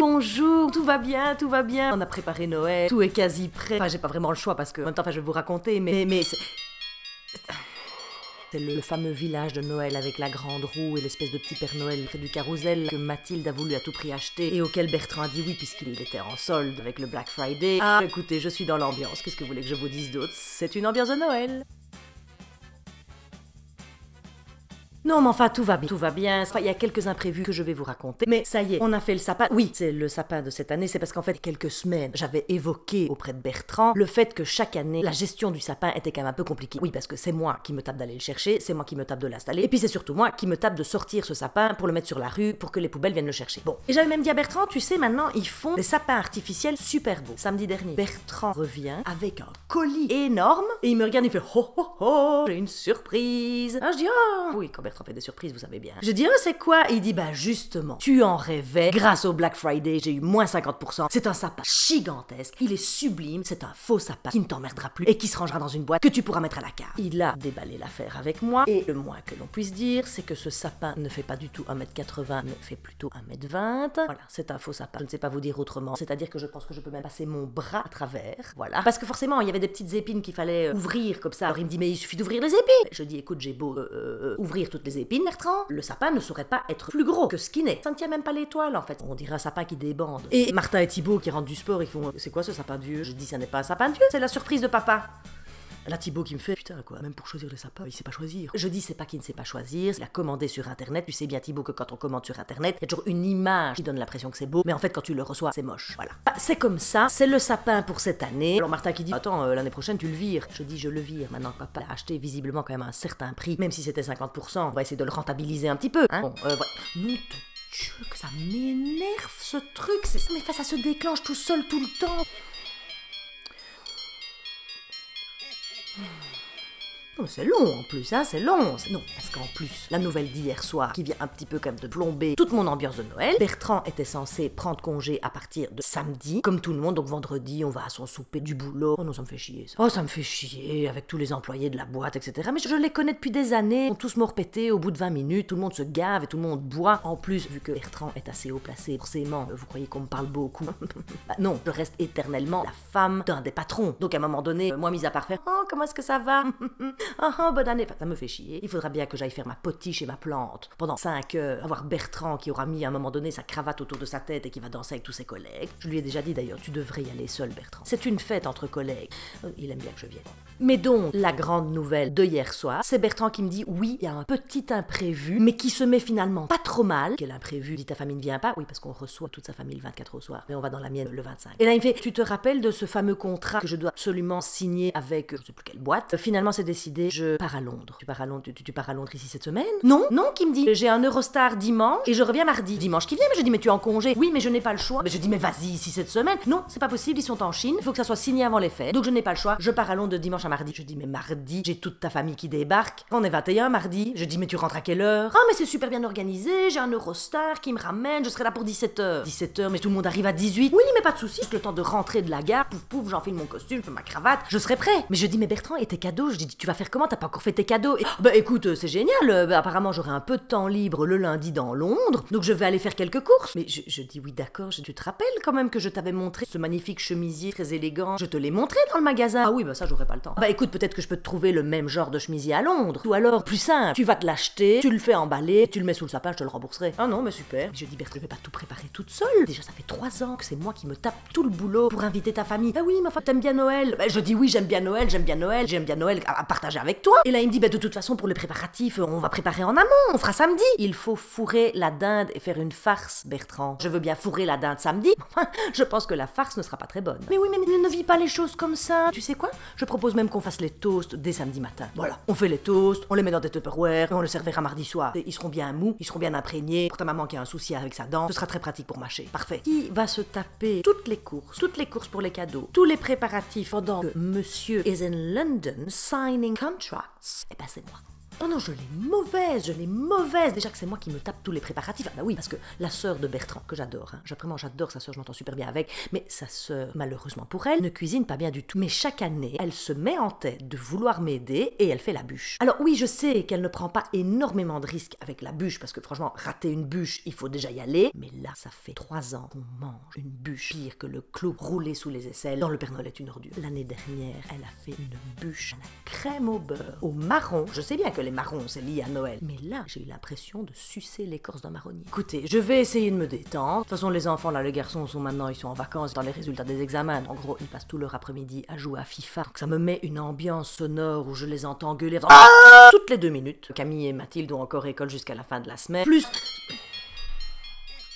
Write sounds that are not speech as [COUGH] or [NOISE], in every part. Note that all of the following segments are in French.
bonjour, tout va bien, tout va bien. On a préparé Noël, tout est quasi prêt. Enfin, j'ai pas vraiment le choix parce que, en même temps, je vais vous raconter, mais, mais c'est le, fameux village de Noël avec la grande roue et l'espèce de petit Père Noël près du carrousel que Mathilde a voulu à tout prix acheter et auquel Bertrand a dit oui puisqu'il était en solde avec le Black Friday. Ah, écoutez, je suis dans l'ambiance, qu'est-ce que vous voulez que je vous dise d'autre C'est une ambiance de Noël. Non, mais enfin, tout va bien. Tout va bien. il y a quelques imprévus que je vais vous raconter. Mais ça y est, on a fait le sapin. Oui, c'est le sapin de cette année. C'est parce qu'en fait, quelques semaines, j'avais évoqué auprès de Bertrand le fait que chaque année, la gestion du sapin était quand même un peu compliquée. Oui, parce que c'est moi qui me tape d'aller le chercher, c'est moi qui me tape de l'installer. Et puis c'est surtout moi qui me tape de sortir ce sapin pour le mettre sur la rue, pour que les poubelles viennent le chercher. Bon. Et j'avais même dit à Bertrand, tu sais, maintenant, ils font des sapins artificiels super beaux. Samedi dernier, Bertrand revient avec un colis énorme et il me regarde et il fait ho oh, oh, ho oh, ho, j'ai une surprise. Ah, je Oui, quand fait des surprises, vous savez bien. Je dis, oh, c'est quoi Il dit, bah justement, tu en rêvais. Grâce au Black Friday, j'ai eu moins 50%. C'est un sapin gigantesque. Il est sublime. C'est un faux sapin qui ne t'emmerdera plus et qui se rangera dans une boîte que tu pourras mettre à la carte. Il a déballé l'affaire avec moi et le moins que l'on puisse dire, c'est que ce sapin ne fait pas du tout 1m80, mais fait plutôt 1m20. Voilà, c'est un faux sapin. Je ne sais pas vous dire autrement. C'est-à-dire que je pense que je peux même passer mon bras à travers. Voilà. Parce que forcément, il y avait des petites épines qu'il fallait euh, ouvrir comme ça. Alors il me dit, mais il suffit d'ouvrir les épines. Je dis, écoute, j'ai beau euh, euh, ouvrir les épines, Bertrand, le sapin ne saurait pas être plus gros que ce qu'il est. Ça ne tient même pas l'étoile en fait. On dirait un sapin qui débande. Et Martin et Thibault qui rentrent du sport, ils font euh, C'est quoi ce sapin de vieux Je dis Ça n'est pas un sapin de vieux, c'est la surprise de papa. Là, Thibaut qui me fait Putain, quoi, même pour choisir les sapins, il sait pas choisir. Je dis C'est pas qu'il ne sait pas choisir, il a commandé sur internet. Tu sais bien, Thibaut, que quand on commande sur internet, il y a toujours une image qui donne l'impression que c'est beau, mais en fait, quand tu le reçois, c'est moche. Voilà. Bah, c'est comme ça, c'est le sapin pour cette année. Alors, Martin qui dit Attends, euh, l'année prochaine, tu le vires. Je dis Je le vire. Maintenant que papa a acheté visiblement quand même un certain prix, même si c'était 50%, on va essayer de le rentabiliser un petit peu. Hein. bon, euh, que ça m'énerve ce truc. Mais ça se déclenche tout seul tout le temps. Non, c'est long en plus, hein, c'est long. Non, parce qu'en plus, la nouvelle d'hier soir, qui vient un petit peu comme de plomber toute mon ambiance de Noël, Bertrand était censé prendre congé à partir de samedi, comme tout le monde, donc vendredi, on va à son souper du boulot. Oh non, ça me fait chier ça. Oh, ça me fait chier avec tous les employés de la boîte, etc. Mais je les connais depuis des années, ils ont tous mort péter au bout de 20 minutes, tout le monde se gave et tout le monde boit. En plus, vu que Bertrand est assez haut placé, forcément, euh, vous croyez qu'on me parle beaucoup [LAUGHS] bah Non, je reste éternellement la femme d'un des patrons. Donc à un moment donné, euh, moi, mis à part faire, oh, comment est-ce que ça va [LAUGHS] Ah, ah bonne année. ça me fait chier. Il faudra bien que j'aille faire ma potiche et ma plante pendant 5 heures. Avoir Bertrand qui aura mis à un moment donné sa cravate autour de sa tête et qui va danser avec tous ses collègues. Je lui ai déjà dit d'ailleurs, tu devrais y aller seul, Bertrand. C'est une fête entre collègues. Euh, il aime bien que je vienne. Mais donc, la grande nouvelle de hier soir, c'est Bertrand qui me dit oui, il y a un petit imprévu, mais qui se met finalement pas trop mal. Quel imprévu Dit ta famille ne vient pas Oui, parce qu'on reçoit toute sa famille le 24 au soir, mais on va dans la mienne le 25. Et là, il me fait Tu te rappelles de ce fameux contrat que je dois absolument signer avec je sais plus quelle boîte Finalement, c'est décidé, je pars à Londres. Tu pars à Londres, tu, pars à Londres ici cette semaine Non, non, qui me dit J'ai un Eurostar dimanche et je reviens mardi. Dimanche qui vient, mais je dis Mais tu es en congé Oui, mais je n'ai pas le choix. Mais je dis Mais vas-y ici cette semaine Non, c'est pas possible, ils sont en Chine, il faut que ça soit signé avant les fêtes. Donc je n'ai pas le choix, je pars à Londres dimanche mardi. Je dis, mais mardi, j'ai toute ta famille qui débarque. On est 21 mardi. Je dis, mais tu rentres à quelle heure Ah, mais c'est super bien organisé, j'ai un Eurostar qui me ramène, je serai là pour 17h. 17h, mais tout le monde arrive à 18. Oui, mais pas de soucis, le temps de rentrer de la gare, pouf pouf, j'enfile mon costume, je ma cravate, je serai prêt. Mais je dis, mais Bertrand, et tes cadeaux Je dis, tu vas faire comment T'as pas encore fait tes cadeaux Bah écoute, euh, c'est génial, euh, bah, apparemment j'aurai un peu de temps libre le lundi dans Londres, donc je vais aller faire quelques courses. Mais je, dis, oui, d'accord, tu te rappelles quand même que je t'avais montré ce magnifique chemisier très élégant, je te l'ai montré dans le magasin. Ah oui, bah ça, j'aurais pas le temps. Bah écoute, peut-être que je peux te trouver le même genre de chemisier à Londres. Ou alors, plus simple, tu vas te l'acheter, tu le fais emballer, tu le mets sous le sapin, je te le rembourserai. Ah non, mais super. Je dis, Bertrand, je vais pas tout préparer toute seule. Déjà, ça fait trois ans que c'est moi qui me tape tout le boulot pour inviter ta famille. Bah oui, ma femme, t'aimes bien Noël. Bah, je dis, oui, j'aime bien Noël, j'aime bien Noël, j'aime bien Noël à, partager avec toi. Et là, il me dit, bah de toute façon, pour les préparatifs, on va préparer en amont, on fera samedi. Il faut fourrer la dinde et faire une farce, Bertrand. Je veux bien fourrer la dinde samedi. [LAUGHS] je pense que la farce ne sera pas très bonne. Mais oui, mais ne vis pas les choses comme ça. Tu sais quoi Je propose qu'on fasse les toasts dès samedi matin. Voilà, on fait les toasts, on les met dans des tupperware et on le servira mardi soir. ils seront bien mous, ils seront bien imprégnés. Pour ta maman qui a un souci avec sa dent, ce sera très pratique pour mâcher. Parfait. Qui va se taper toutes les courses, toutes les courses pour les cadeaux, tous les préparatifs pendant que monsieur is in London signing contracts Eh ben c'est moi. Oh non, je l'ai mauvaise, je l'ai mauvaise. Déjà que c'est moi qui me tape tous les préparatifs. Ah bah oui, parce que la sœur de Bertrand, que j'adore, hein, j'adore sa sœur, je m'entends super bien avec, mais sa sœur, malheureusement pour elle, ne cuisine pas bien du tout. Mais chaque année, elle se met en tête de vouloir m'aider et elle fait la bûche. Alors oui, je sais qu'elle ne prend pas énormément de risques avec la bûche, parce que franchement, rater une bûche, il faut déjà y aller. Mais là, ça fait trois ans qu'on mange une bûche pire que le clou roulé sous les aisselles dans le Père Noël est une ordure. L'année dernière, elle a fait une bûche à la crème au beurre, au marron. Je sais bien que les marrons, c'est lié à Noël. Mais là, j'ai eu l'impression de sucer l'écorce d'un marronnier. Écoutez, je vais essayer de me détendre. De toute façon, les enfants, là, les garçons sont maintenant, ils sont en vacances dans les résultats des examens. En gros, ils passent tout leur après-midi à jouer à FIFA. ça me met une ambiance sonore où je les entends gueuler. Ah Toutes les deux minutes. Camille et Mathilde ont encore école jusqu'à la fin de la semaine. Plus.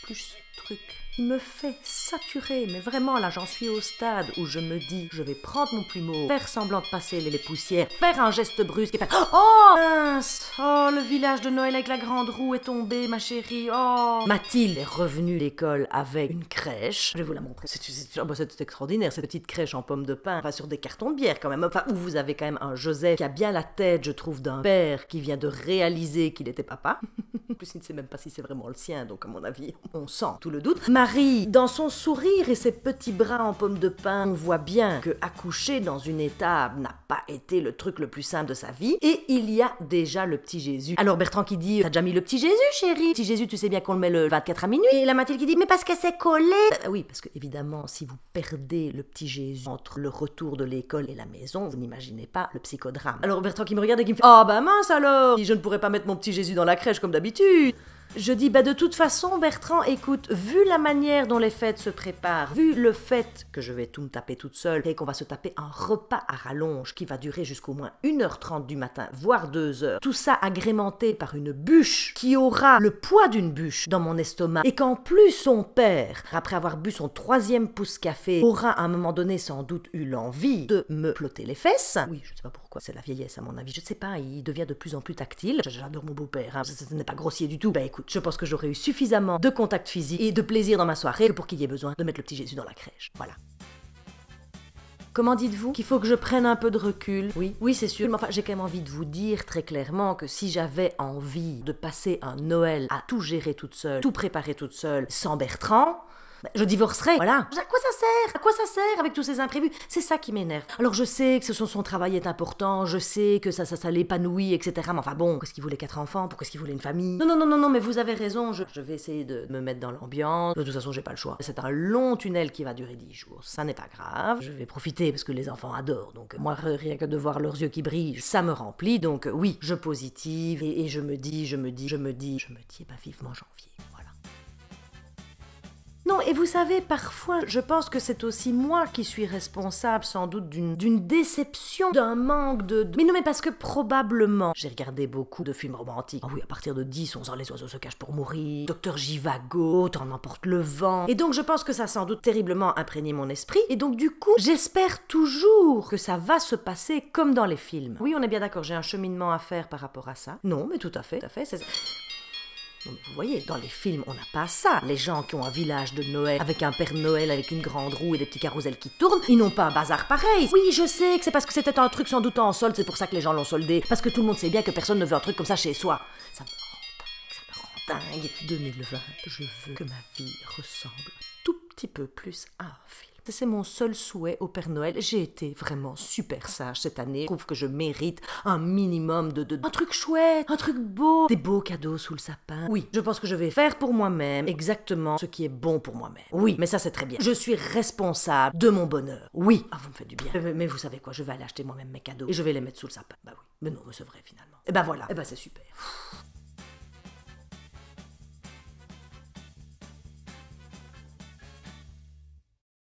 Plus ce truc me fait saturer. Mais vraiment, là, j'en suis au stade où je me dis, je vais prendre mon plumeau, faire semblant de passer les poussières, faire un geste brusque et faire Oh mince Oh, le village de Noël avec la grande roue est tombé, ma chérie. Oh Mathilde est revenue l'école avec une crèche. Je vais vous la montrer. C'est oh, bah, extraordinaire, cette petite crèche en pomme de pain, sur des cartons de bière quand même. Enfin, où vous avez quand même un Joseph qui a bien la tête, je trouve, d'un père qui vient de réaliser qu'il était papa. [LAUGHS] en plus, il ne sait même pas si c'est vraiment le sien, donc à mon avis, on sent tout le doute. Marie, dans son sourire et ses petits bras en pomme de pin, on voit bien que accoucher dans une étable n'a pas été le truc le plus simple de sa vie. Et il y a déjà le petit Jésus. Alors Bertrand qui dit T'as déjà mis le petit Jésus, chérie Petit Jésus, tu sais bien qu'on le met le 24 à minuit. Et la Mathilde qui dit Mais parce qu'elle s'est collée euh, Oui, parce que évidemment, si vous perdez le petit Jésus entre le retour de l'école et la maison, vous n'imaginez pas le psychodrame. Alors Bertrand qui me regarde et qui me fait Ah oh, bah mince alors Je ne pourrais pas mettre mon petit Jésus dans la crèche comme d'habitude je dis, bah de toute façon, Bertrand, écoute, vu la manière dont les fêtes se préparent, vu le fait que je vais tout me taper toute seule et qu'on va se taper un repas à rallonge qui va durer jusqu'au moins 1h30 du matin, voire 2h, tout ça agrémenté par une bûche qui aura le poids d'une bûche dans mon estomac et qu'en plus son père, après avoir bu son troisième pouce café, aura à un moment donné sans doute eu l'envie de me ploter les fesses. Oui, je sais pas pourquoi, c'est la vieillesse à mon avis, je ne sais pas, il devient de plus en plus tactile. J'adore mon beau-père, hein, ce n'est pas grossier du tout. Bah je pense que j'aurais eu suffisamment de contact physique et de plaisir dans ma soirée pour qu'il y ait besoin de mettre le petit Jésus dans la crèche. Voilà. Comment dites-vous qu'il faut que je prenne un peu de recul Oui, oui, c'est sûr, mais enfin, j'ai quand même envie de vous dire très clairement que si j'avais envie de passer un Noël à tout gérer toute seule, tout préparer toute seule, sans Bertrand, je divorcerai. Voilà. À quoi ça sert À quoi ça sert avec tous ces imprévus C'est ça qui m'énerve. Alors je sais que ce, son, travail est important, je sais que ça, ça, l'épanouit, etc. Mais enfin bon, quest ce qu'il voulait quatre enfants Pourquoi est-ce qu'il voulait une famille Non, non, non, non, mais vous avez raison, je, vais essayer de me mettre dans l'ambiance. De toute façon, j'ai pas le choix. C'est un long tunnel qui va durer dix jours. Ça n'est pas grave. Je vais profiter parce que les enfants adorent. Donc moi, rien que de voir leurs yeux qui brillent, ça me remplit. Donc oui, je positive et, je me dis, je me dis, je me dis, je me dis, pas eh ben, vivement janvier et vous savez, parfois, je pense que c'est aussi moi qui suis responsable sans doute d'une déception, d'un manque de, Mais non, mais parce que probablement, j'ai regardé beaucoup de films romantiques. Ah oui, à partir de 10, 11 ans, les oiseaux se cachent pour mourir, Docteur Jivago, T'en emporte le vent. Et donc, je pense que ça a sans doute terriblement imprégné mon esprit. Et donc, du coup, j'espère toujours que ça va se passer comme dans les films. Oui, on est bien d'accord, j'ai un cheminement à faire par rapport à ça. Non, mais tout à fait, tout à fait vous voyez, dans les films, on n'a pas ça. Les gens qui ont un village de Noël avec un Père Noël avec une grande roue et des petits carousels qui tournent, ils n'ont pas un bazar pareil. Oui, je sais que c'est parce que c'était un truc sans doute en solde, c'est pour ça que les gens l'ont soldé. Parce que tout le monde sait bien que personne ne veut un truc comme ça chez soi. Ça me rend dingue, ça me rend dingue. 2020, je veux que ma vie ressemble un tout petit peu plus à un film c'est mon seul souhait au Père Noël. J'ai été vraiment super sage cette année. Je trouve que je mérite un minimum de, de, un truc chouette, un truc beau, des beaux cadeaux sous le sapin. Oui, je pense que je vais faire pour moi-même exactement ce qui est bon pour moi-même. Oui, mais ça c'est très bien. Je suis responsable de mon bonheur. Oui, ah vous me faites du bien. Mais, vous savez quoi, je vais aller acheter moi-même mes cadeaux et je vais les mettre sous le sapin. Bah oui, mais non, mais c'est finalement. Et eh ben bah, voilà, et eh ben bah, c'est super.